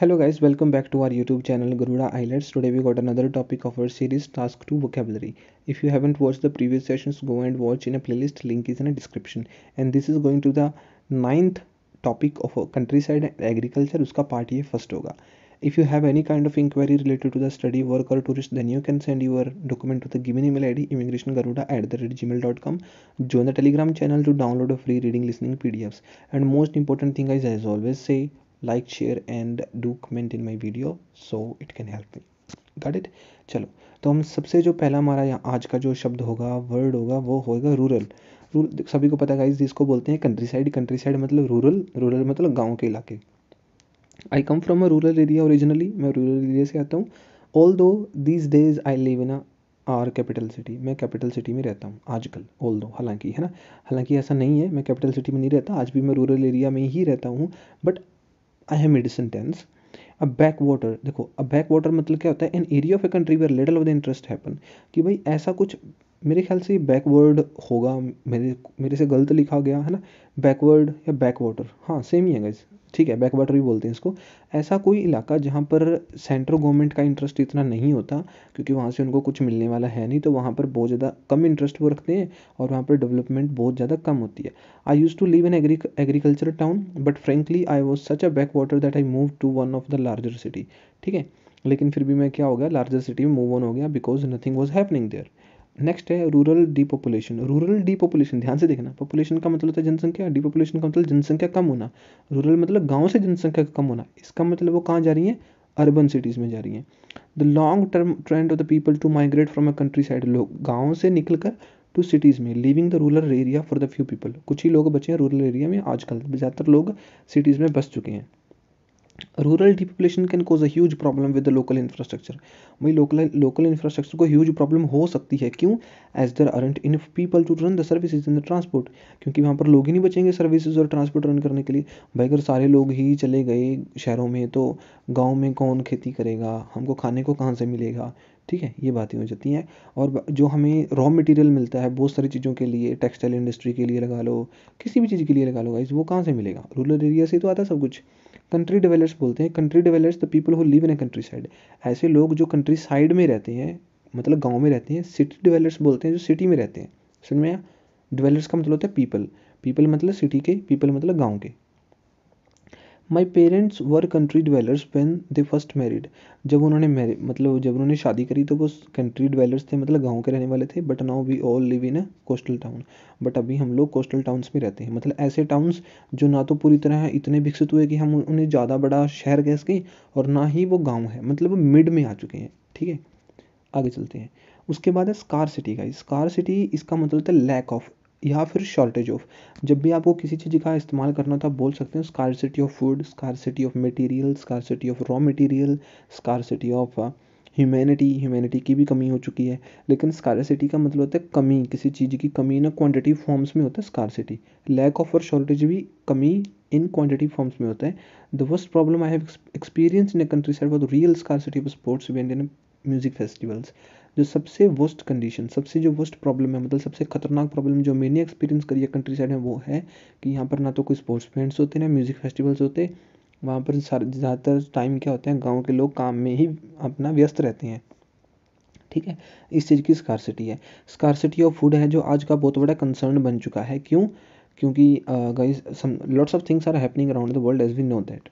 Hello guys welcome back to our YouTube channel Garuda IELTS today we got another topic of our series task two vocabulary if you haven't watch the previous sessions go and watch in a playlist link is in a description and this is going to the ninth topic of countryside and agriculture उसका part ये first होगा if you have any kind of inquiry related to the study work और tourist then you can send your document to the given email I D immigration Garuda at the rate G mail dot com join the Telegram channel to download a free reading listening P D Fs and most important thing is as always say like share and do comment in my video so it can help me got it चलो तो हम सबसे जो पहला हमारा यहाँ आज का जो शब्द होगा वर्ड होगा वो होगा रूरल रूरल सभी को पता है गाइज जिसको बोलते हैं कंट्री साइड कंट्री साइड मतलब रूरल रूरल मतलब गाँव के इलाके I come from a rural area originally मैं रूरल एरिया से आता हूँ all though these days I live in our capital city मैं कैपिटल सिटी में रहता हूँ आजकल ऑल दो हालांकि है ना हालांकि ऐसा नहीं है मैं कैपिटल सिटी में नहीं रहता आज भी मैं रूरल एरिया में ही रहता हूँ but I have sentence a backwater देखो अब बैक वाटर मतलब क्या होता है an area of a country where little of the interest happen कि भाई ऐसा कुछ मेरे ख्याल से ये बैकवर्ड होगा मेरे मेरे से गलत लिखा गया है ना बैकवर्ड या बैक वाटर हाँ सेम ही है गाइज ठीक है बैक वाटर भी बोलते हैं इसको ऐसा कोई इलाका जहाँ पर सेंट्रल गवर्नमेंट का इंटरेस्ट इतना नहीं होता क्योंकि वहाँ से उनको कुछ मिलने वाला है नहीं तो वहाँ पर बहुत ज़्यादा कम इंटरेस्ट वो रखते हैं और वहाँ पर डेवलपमेंट बहुत ज़्यादा कम होती है I use to live in agri agriculture town but frankly I was such a backwater that I move to one of the larger city ठीक है लेकिन फिर भी मैं क्या हो गया लार्जर सिटी में मूव ऑन हो गया because nothing was happening there next है रूरल डीपॉपुलेशन रूरल डीपॉपुलेशन ध्यान से देखना पॉपुलेशन का मतलब होता है जनसंख्या डीपॉपुलेशन का मतलब जनसंख्या कम होना रूरल मतलब गाँव से जनसंख्या कम होना इसका मतलब वो कहाँ जा रही है अर्बन सिटीज़ में जा रही हैं the long term trend of the people to migrate from a countryside लोग गाँव से निकल कर टू सिटीज़ में living the rural area for the few people कुछ ही लोग बचे हैं रूरल एरिया में आजकल ज़्यादातर लोग सिटीज़ में बस चुके हैं rural depopulation can cause a huge problem with the local infrastructure भाई लोकल लोकल इंफ्रास्ट्रक्चर को ह्यूज प्रॉब्लम हो सकती है क्यों as there aren't in people to run the services in the transport क्योंकि वहाँ पर लोग ही नहीं बचेंगे सर्विसेज और ट्रांसपोर्ट रन करने के लिए भाई अगर सारे लोग ही चले गए शहरों में तो गाँव में कौन खेती करेगा हमको खाने को कहाँ से मिलेगा ठीक है ये बातें हो जाती हैं और जो हमें रॉ मटेरियल मिलता है बहुत सारी चीज़ों के लिए टेक्सटाइल इंडस्ट्री के लिए लगा लो किसी भी चीज़ के लिए लगा लो गाइज वो कहाँ से मिलेगा रूरल एरिया से तो आता है सब कुछ कंट्री डिवेलर्स बोलते हैं country dwellers the people who live in a countryside ऐसे लोग जो कंट्री साइड में रहते हैं मतलब गाँव में रहते हैं सिटी डिवेलर्स बोलते हैं जो सिटी में रहते हैं समझ में डिवेलर्स का मतलब होता है पीपल पीपल मतलब सिटी के पीपल मतलब गाँव के my parents were country dwellers when they first married जब उन्होंने मेरे मतलब जब उन्होंने शादी करी तो वो कंट्री डिवेलर्स थे मतलब गाँव के रहने वाले थे but now we all live in a coastal town but अभी हम लोग कोस्टल टाउन्स में रहते हैं मतलब ऐसे टाउन्स जो ना तो पूरी तरह इतने विकसित हुए कि हम उन्हें ज़्यादा बड़ा शहर कह सकें और ना ही वो गाँव है मतलब मिड में आ चुके हैं ठीक है आगे चलते हैं उसके बाद है स्कार सिटी का स्कार सिटी इसका मतलब था लैक ऑफ या फिर शॉर्टेज ऑफ जब भी आपको किसी चीज़ का इस्तेमाल करना था तो बोल सकते हैं scarcity of food scarcity of material scarcity of raw material scarcity of humanity humanity की भी कमी हो चुकी है लेकिन स्कारसिटी का मतलब होता है कमी किसी चीज़ की कमी ना क्वान्टिटी फॉर्म्स में होता है स्कारसिटी लैक ऑफ और शॉर्टेज भी कमी इन क्वान्टिटी फॉर्म्स में होता है the worst problem I have experience in a countryside real scarcity of sports event in music festivals जो सबसे वर्स्ट कंडीशन सबसे जो वर्स्ट प्रॉब्लम है मतलब सबसे खतरनाक प्रॉब्लम जो मैंने एक्सपीरियंस करी है कंट्री साइड में वो है कि यहाँ पर ना तो कोई स्पोर्ट्स इवेंट्स होते ना म्यूज़िक फेस्टिवल्स होते वहाँ पर ज़्यादातर टाइम क्या होता है गाँव के लोग काम में ही अपना व्यस्त रहते हैं ठीक है इस चीज़ की स्कारसिटी है स्कारसिटी ऑफ फूड है जो आज का बहुत बड़ा कंसर्न बन चुका है क्यों क्योंकि guys lots of things are happening around the world as we know that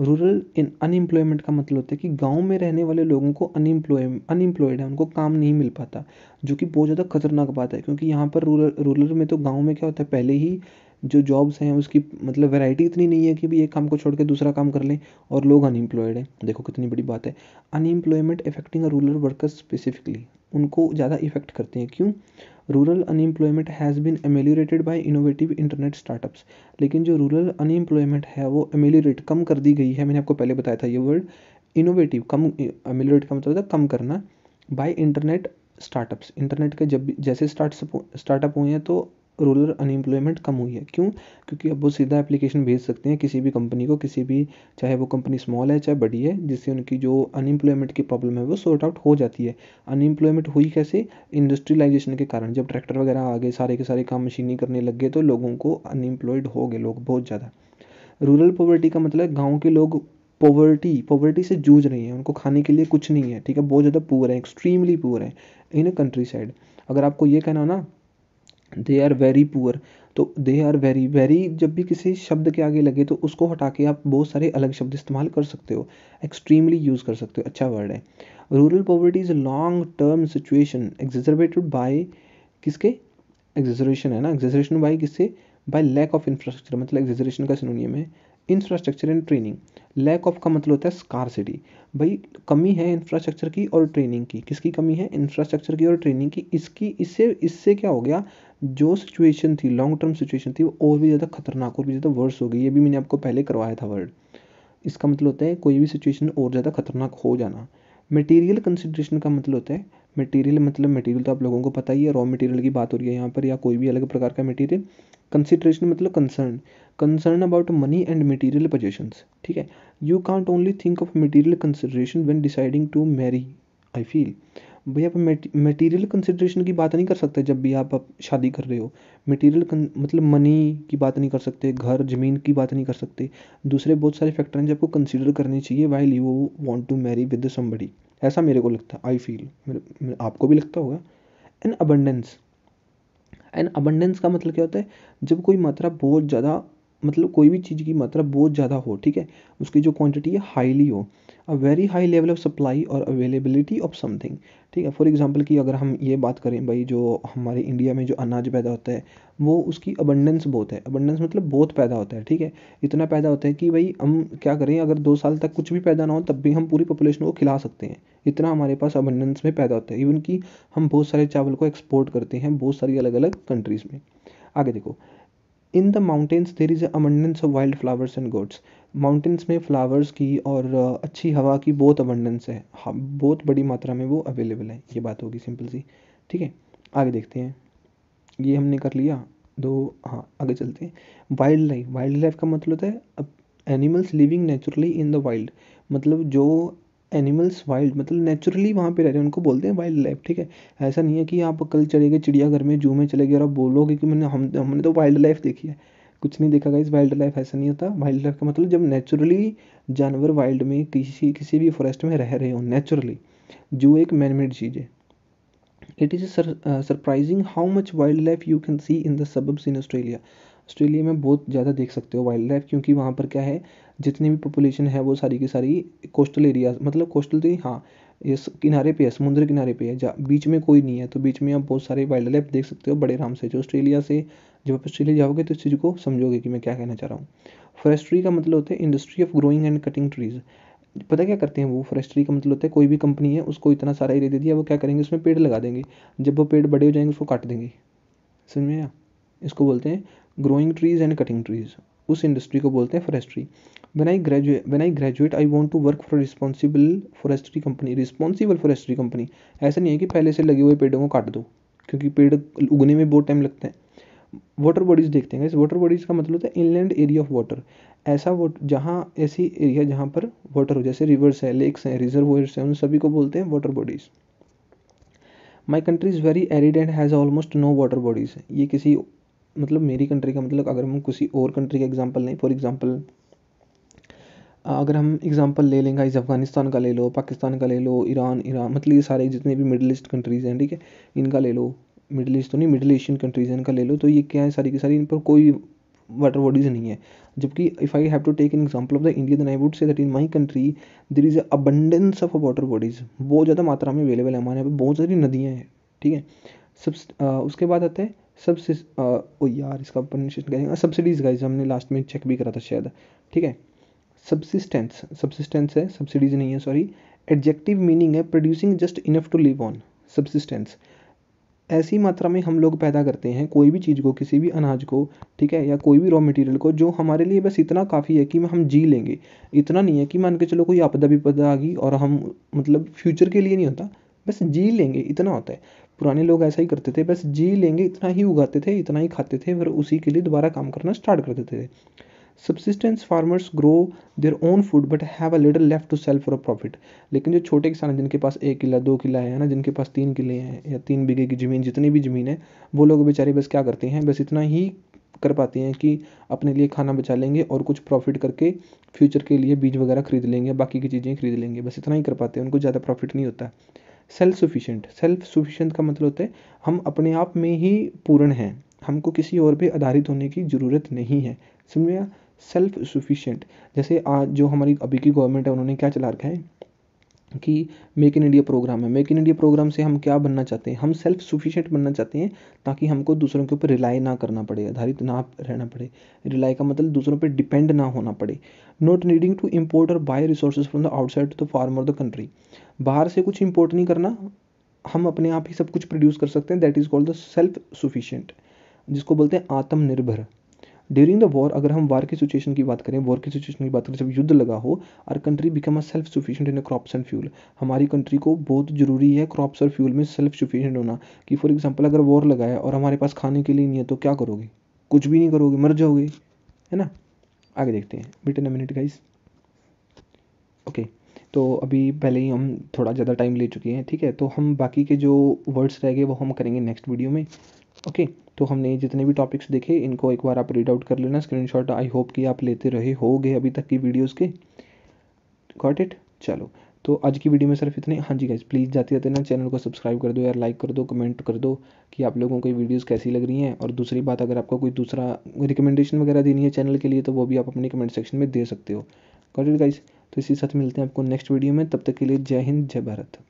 rural in unemployment का मतलब होता है कि गाँव में रहने वाले लोगों को अनएम्प्लॉय अनएम्प्लॉयड है उनको काम नहीं मिल पाता जो कि बहुत ज़्यादा खतरनाक बात है क्योंकि यहाँ पर रूरल रूरल में तो गाँव में क्या होता है पहले ही जो जॉब्स हैं उसकी मतलब वैरायटी इतनी नहीं है कि भी एक काम को छोड़ के दूसरा काम कर लें और लोग अनएम्प्लॉयड हैं देखो कितनी बड़ी बात है unemployment affecting a rural workers specifically उनको ज़्यादा इफ़ेक्ट करते हैं क्यों rural unemployment has been ameliorated by innovative internet startups लेकिन जो रूरल अनएम्प्लॉयमेंट है वो एमेलीट कम कर दी गई है मैंने आपको पहले बताया था ये वर्ड इनोवेटिव कम एमेल्यूरेट का मतलब था कम करना बाई इंटरनेट स्टार्टअप्स इंटरनेट के जब जैसे स्टार्ट स्टार्टअप हुए हैं तो रूरल अनएम्प्लॉयमेंट कम हुई है क्यों क्योंकि अब वो सीधा एप्लीकेशन भेज सकते हैं किसी भी कंपनी को किसी भी चाहे वो कंपनी स्मॉल है चाहे बड़ी है जिससे उनकी जो अनएम्प्लॉयमेंट की प्रॉब्लम है वो सॉर्ट आउट हो जाती है अनएम्प्लॉयमेंट हुई कैसे इंडस्ट्रियलाइजेशन के कारण जब ट्रैक्टर वगैरह आ गए सारे के सारे काम मशीनी करने लग गए तो लोगों को अनएम्प्लॉयड हो गए लोग बहुत ज़्यादा रूरल पॉवर्टी का मतलब गाँव के लोग पॉवर्टी पॉवर्टी से जूझ रही हैं उनको खाने के लिए कुछ नहीं है ठीक है बहुत ज़्यादा पुअर है एक्सट्रीमली पुअर है इन अ कंट्री साइड अगर आपको ये कहना ना दे आर वेरी पुअर तो दे आर वेरी वेरी जब भी किसी शब्द के आगे लगे तो उसको हटा के आप बहुत सारे अलग शब्द इस्तेमाल कर सकते हो एक्सट्रीमली यूज़ कर सकते हो अच्छा वर्ड है rural poverty is long term situation exacerbated by किसके एग्जरेशन है ना एग्जरेशन बाई किससे बाय लैक ऑफ इंफ्रास्ट्रक्चर मतलब एग्जरेशन का सुनोनियम है infrastructure and training lack of का मतलब होता है स्कार सिटी भाई कमी है इंफ्रास्ट्रक्चर की और ट्रेनिंग की किसकी कमी है इंफ्रास्ट्रक्चर की और ट्रेनिंग की इसकी इससे इससे क्या हो गया जो सिचुएशन थी लॉन्ग टर्म सिचुएशन थी वो और भी ज़्यादा खतरनाक और भी ज़्यादा वर्स हो गई ये भी मैंने आपको पहले करवाया था वर्ड इसका मतलब होता है कोई भी सिचुएशन और ज़्यादा खतरनाक हो जाना मटेरियल कंसिड्रेशन का मतलब होता है मटेरियल मतलब मटेरियल तो आप लोगों को पता ही है रॉ मटेरियल की बात हो रही है यहाँ पर या कोई भी अलग प्रकार का मटेरियल कंसिड्रेशन मतलब concern concern about money and material possessions ठीक है you can't only think of material consideration when deciding to marry I feel भैया आप मटेरियल कंसिडरेशन की बात नहीं कर सकते जब भी आप शादी कर रहे हो मटेरियल मतलब मनी की बात नहीं कर सकते घर ज़मीन की बात नहीं कर सकते दूसरे बहुत सारे फैक्टर हैं जो आपको कंसिडर करने चाहिए while you want to marry with somebody ऐसा मेरे को लगता है आई फील आपको भी लगता होगा एन अबंडेंस एन अबंडेंस का मतलब क्या होता है जब कोई मात्रा बहुत ज़्यादा मतलब कोई भी चीज़ की मात्रा बहुत ज़्यादा हो ठीक है उसकी जो क्वांटिटी है हाईली हो a very high level of supply और अवेलेबिलिटी ऑफ समथिंग ठीक है फॉर एग्जांपल की अगर हम ये बात करें भाई जो हमारे इंडिया में जो अनाज पैदा होता है वो उसकी अबंडेंस बहुत है अबंडेंस मतलब बहुत पैदा होता है ठीक है इतना पैदा होता है कि भाई हम क्या करें अगर दो साल तक कुछ भी पैदा ना हो तब भी हम पूरी पॉपुलेशन को खिला सकते हैं इतना हमारे पास अबंडेंस में पैदा होता है इवन कि हम बहुत सारे चावल को एक्सपोर्ट करते हैं बहुत सारी अलग अलग कंट्रीज़ में आगे देखो in the mountains there is abundance of wild flowers and gods mountains में फ्लावर्स की और uh, अच्छी हवा की बहुत अबंडेंस है हाँ, बहुत बड़ी मात्रा में वो अवेलेबल है ये बात होगी सिंपल सी ठीक है आगे देखते हैं ये हमने कर लिया दो हाँ आगे चलते हैं वाइल्ड लाइफ वाइल्ड लाइफ का मतलब होता है animals living naturally in the wild मतलब जो एनिमल्स वाइल्ड मतलब नेचुरली वहाँ पे रह रहे हैं उनको बोलते हैं वाइल्ड लाइफ ठीक है ऐसा नहीं है कि आप कल चले गए चिड़ियाघर में जू में चले गए और आप बोलोगे कि मैंने हम हमने तो वाइल्ड लाइफ देखी है कुछ नहीं देखा इस वाइल्ड लाइफ ऐसा नहीं होता वाइल्ड लाइफ का मतलब जब नेचुरली जानवर वाइल्ड में किसी किसी भी फॉरेस्ट में रह रहे हो नेचुरली जू एक मैनमेड चीज़ है it is sur surprising how much wild life you can see in the suburbs in Australia Australia में बहुत ज़्यादा देख सकते हो वाइल्ड लाइफ क्योंकि वहाँ पर क्या है जितनी भी पॉपुलेशन है वो सारी की सारी कोस्टल एरिया मतलब कोस्टल तो हाँ इस किनारे पे है समुद्र किनारे पे है जहाँ बीच में कोई नहीं है तो बीच में आप बहुत सारे वाइल्ड लाइफ देख सकते हो बड़े आराम से जो ऑस्ट्रेलिया से जब आप ऑस्ट्रेलिया जाओगे तो इस चीज़ को समझोगे कि मैं क्या कहना चाह रहा हूँ फॉरेस्ट्री का मतलब होता है industry of growing and cutting trees पता क्या करते हैं वो फॉरेस्ट्री का मतलब होता है कोई भी कंपनी है उसको इतना सारा एरिया दे दिया वो क्या करेंगे उसमें पेड़ लगा देंगे जब वो पेड़ बड़े हो जाएंगे उसको काट देंगे समझ में इसको बोलते हैं growing trees and cutting trees उस इंडस्ट्री को बोलते हैं forestry when I graduate when I graduate I want to work for responsible forestry company responsible forestry company ऐसा नहीं है कि पहले से लगे हुए पेड़ों को काट दो क्योंकि पेड़ उगने में बहुत टाइम लगता है वाटर बॉडीज़ देखते हैं इस वाटर बॉडीज़ का मतलब होता है इनलैंड एरिया ऑफ वाटर ऐसा वो जहाँ ऐसी एरिया जहाँ पर वाटर हो जैसे रिवर्स है लेक्स हैं रिजर्व हैं उन सभी को बोलते हैं water bodies my country is very arid and has almost no water bodies ये किसी मतलब मेरी कंट्री का मतलब अगर हम किसी और कंट्री का एग्जाम्पल लें फॉर एग्ज़ाम्पल अगर हम एग्ज़ाम्पल ले लेंगे इस अफ़गानिस्तान का ले लो पाकिस्तान का ले लो ईरान ईरान मतलब ये सारे जितने भी मिडल ईस्ट कंट्रीज़ हैं ठीक है इनका ले लो मिडिल ईस्ट तो नहीं मिडिल एशियन कंट्रीज़ है इनका ले लो तो ये क्या है सारी की सारी इन पर कोई वाटर बॉडीज़ नहीं है जबकि if I have to take an example of the India then I would say that in my country there is abundance of water bodies बहुत ज़्यादा मात्रा में अवेलेबल है हमारे यहाँ पर बहुत सारी नदियाँ हैं ठीक है सब उसके बाद आता है सबसे ओ यार इसका सब्सिडीज़ गाइज हाँ, हमने लास्ट में चेक भी करा था शायद ठीक है सब्सिस्टेंस सब्सिस्टेंस है सब्सिडीज़ नहीं है सॉरी एडजेक्टिव मीनिंग है producing just enough to live on subsistence ऐसी मात्रा में हम लोग पैदा करते हैं कोई भी चीज़ को किसी भी अनाज को ठीक है या कोई भी रॉ मटेरियल को जो हमारे लिए बस इतना काफ़ी है कि हम जी लेंगे इतना नहीं है कि मान के चलो कोई आपदा विपदा आ गई और हम मतलब फ्यूचर के लिए नहीं होता बस जी लेंगे इतना होता है पुराने लोग ऐसा ही करते थे बस जी लेंगे इतना ही उगाते थे इतना ही खाते थे फिर उसी के लिए दोबारा काम करना स्टार्ट कर देते थे subsistence farmers grow their own food but have a little left to sell for a profit लेकिन जो छोटे किसान हैं जिनके पास एक किला दो किला है ना जिनके पास तीन किले हैं या तीन बीघे की ज़मीन जितनी भी ज़मीन है वो लोग बेचारे बस क्या करते हैं बस इतना ही कर पाते हैं कि अपने लिए खाना बचा लेंगे और कुछ प्रॉफिट करके फ्यूचर के लिए बीज वगैरह खरीद लेंगे बाकी की चीज़ें खरीद लेंगे बस इतना ही कर पाते हैं उनको ज़्यादा प्रॉफिट नहीं होता सेल्फ सुफिशेंट सेल्फ सुफिशेंट का मतलब होता है हम अपने आप में ही पूर्ण हैं हमको किसी और पे आधारित होने की ज़रूरत नहीं है समझ में सेल्फ सफिशिएंट जैसे आज जो हमारी अभी की गवर्नमेंट है उन्होंने क्या चला रखा है कि मेक इन इंडिया प्रोग्राम है मेक इन इंडिया प्रोग्राम से हम क्या बनना चाहते हैं हम सेल्फ सफिशिएंट बनना चाहते हैं ताकि हमको दूसरों के ऊपर रिलाई ना करना पड़े आधारित ना रहना पड़े रिलाई का मतलब दूसरों पर डिपेंड ना होना पड़े नॉट नीडिंग टू इम्पोर्ट और buy resource from the outside to the farmer और द कंट्री बाहर से कुछ इम्पोर्ट नहीं करना हम अपने आप ही सब कुछ प्रोड्यूस कर सकते हैं that is called the self sufficient जिसको बोलते हैं आत्मनिर्भर ड्यूरिंग द वॉर अगर हम वार की सिचुएशन की बात करें वॉर की सिचुएशन की बात करें जब युद्ध लगा हो our country become a self sufficient in crops and fuel हमारी कंट्री को बहुत जरूरी है क्रॉप्स और फ्यूल में सेल्फ सफिशियंट होना कि फॉर एग्जाम्पल अगर वॉर लगा है और हमारे पास खाने के लिए नहीं है तो क्या करोगे कुछ भी नहीं करोगे मर जाओगे है ना आगे देखते हैं bit in a minute guys okay तो अभी पहले ही हम थोड़ा ज़्यादा टाइम ले चुके हैं ठीक है तो हम बाकी के जो वर्ड्स रह गए वो हम करेंगे नेक्स्ट वीडियो में ओके okay. तो हमने जितने भी टॉपिक्स देखे इनको एक बार आप रीड आउट कर लेना स्क्रीन आई होप कि आप लेते रहे हो अभी तक की वीडियोज़ के गॉट इट चलो तो आज की वीडियो में सिर्फ इतने हाँ जी गाइज प्लीज़ जाते रहते ना चैनल को सब्सक्राइब कर दो यार लाइक कर दो कमेंट कर दो कि आप लोगों को वीडियोस कैसी लग रही हैं और दूसरी बात अगर आपको कोई दूसरा रिकमेंडेशन वगैरह देनी है चैनल के लिए तो वो भी आप अपने कमेंट सेक्शन में दे सकते हो गॉट इट गाइज तो इसी साथ मिलते हैं आपको नेक्स्ट वीडियो में तब तक के लिए जय हिंद जय भारत